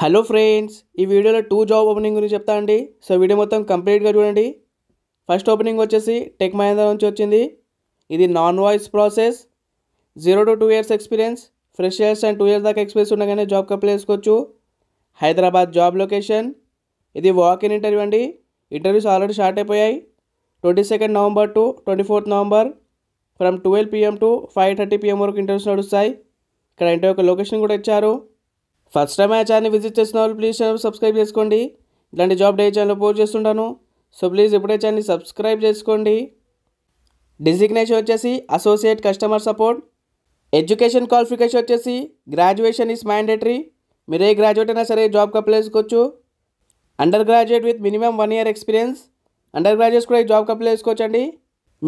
hello friends ఈ వీడియోలో two job opening గురించి చెప్తా అండి సో వీడియో మొత్తం కంప్లీట్గా చూడండి ఫస్ట్ ఓపెనింగ్ వచ్చేసి టెక్ మహేంద్ర నుంచి వచ్చింది ఇది non voice process zero to two years experience freshers and two years దాకా ఎక్స్పీరియన్స్ ఉండగానే జాబ్ కంప్లీట్ చేసుకోవచ్చు హైదరాబాద్ జాబ్ లొకేషన్ ఇది వాక్ ఇన్ ఇంటర్వ్యూ అండి ఇంటర్వ్యూస్ ఆల్రెడీ స్టార్ట్ అయిపోయాయి twenty second November to twenty fourth November from twelve PM to five thirty PM వరకు interviews నడుస్తాయి ఇక్కడ ఇంటర్వ్యూ యొక్క లొకేషన్ కూడా ఇచ్చారు ఫస్ట్ టైం ఆ ఛానల్ విజిట్ చేసిన వాళ్ళు ప్లీజ్ ఛానల్ సబ్స్క్రైబ్ చేసుకోండి ఇలాంటి జాబ్ డే ఛానల్ పోస్ట్ చేస్తుంటాను సో ప్లీజ్ ఇప్పుడే ఛానల్ సబ్స్క్రైబ్ చేసుకోండి డిజిగ్నేషన్ వచ్చేసి associate customer support education qualification వచ్చేసి గ్రాడ్యుయేషన్ ఈస్ మ్యాండేటరీ ఏ గ్రాడ్యుయేట్ అయినా సరే జాబ్కి అప్లై చేసుకోవచ్చు undergraduate with minimum one year experience undergraduates కూడా ఈ జాబ్కి అప్లై చేసుకోవచ్చండి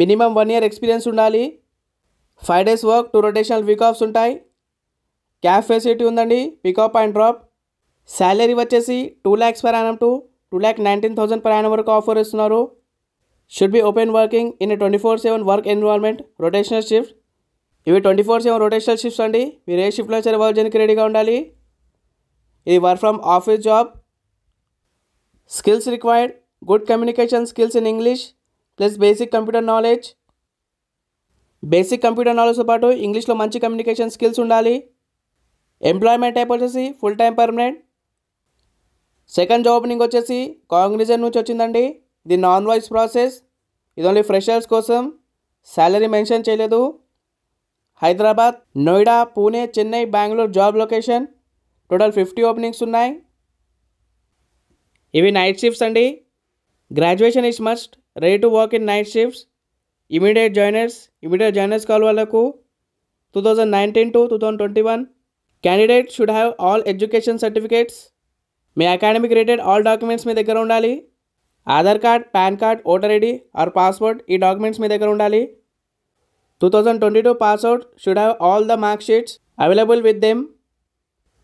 మినిమం వన్ ఇయర్ ఎక్స్పీరియన్స్ ఉండాలి five days work two rotational week offs ఉంటాయి క్యాబ్ ఫెసిలిటీ ఉందండి పికప్ అండ్ డ్రాప్ శాలరీ వచ్చేసి two lakhs per annum to two lakh nineteen thousand per annum వరకు offer ఇస్తున్నారు should be open working in twenty four seven work environment rotational shift ఇవి twenty four seven rotational shifts అండి మీరు ఏ షిఫ్ట్లో సరే work చేయడానికి రెడీగా ఉండాలి ఇది work from office job skills required good communication skills in English plus basic computer knowledge basic computer నాలెడ్జ్తో పాటు ఇంగ్లీష్లో మంచి కమ్యూనికేషన్ స్కిల్స్ ఉండాలి ఎంప్లాయ్మెంట్ టైప్ వచ్చేసి full time permanent second job opening వచ్చేసి కాంగ్నిజన్ నుంచి వచ్చిందండి ఇది నాన్ వాయిస్ ప్రాసెస్ ఇది ఓన్లీ ఫ్రెషర్స్ కోసం శాలరీ మెన్షన్ చేయలేదు Hyderabad Noida Pune Chennai Bengaluru job location total fifty openings ఉన్నాయి ఇవి నైట్ షిఫ్ట్స్ అండి graduation is must ready to work in night shifts immediate joiners immediate joiners call వాళ్ళకు two thousand nineteen to two thousand twenty one candidate should have all education certificates may academic related all documents में there uh Aadhaar card PAN card voter ID और passport there uh टू देकर उंडाली two pass should have all the marksheets available with them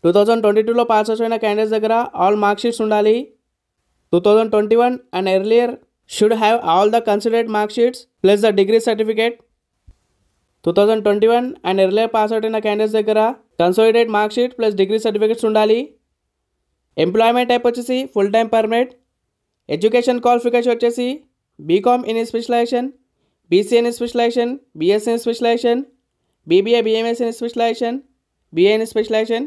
2022 two pass అయిన candidates దగ్గర all marksheets उंडाली 2021 and earlier should have all the considered marksheets plus the degree certificate 2021 and earlier pass అయిన candidates దగ్గర consolidate marksheet plus degree certificates ఉండాలి employment type వచ్చేసి full time permanent education qualification వచ్చేసి BCom in specialization BCN specialization BSN specialization BBA BMS in specialization BA in specialization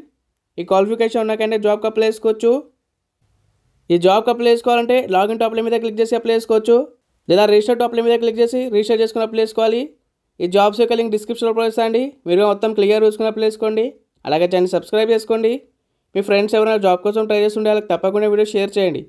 ఈ qualification ఉన్నాకంటే జాబ్కి apply చేసుకోవచ్చు ఈ జాబ్కి అప్లై చేసుకోవాలంటే లాగిన్ టాప్ల మీద క్లిక్ చేసి అప్లై చేసుకోవచ్చు లేదా రిజిస్టర్ టాప్ల మీద క్లిక్ చేసి రిజిస్టర్ చేసుకుని అప్లై చేసుకోవాలి ఈ జాబ్స్ యొక్క లింక్ డిస్క్రిప్షన్లో ప్రవేశండి మీరు మొత్తం క్లియర్ చూసుకున్న ప్లేసుకోండి అలాగే ఛానల్ సబ్స్క్రైబ్ చేసుకోండి మీ ఫ్రెండ్స్ ఎవరైనా జాబ్ కోసం ట్రై చేస్తుండే వాళ్ళకి తప్పకుండా వీడియో షేర్ చేయండి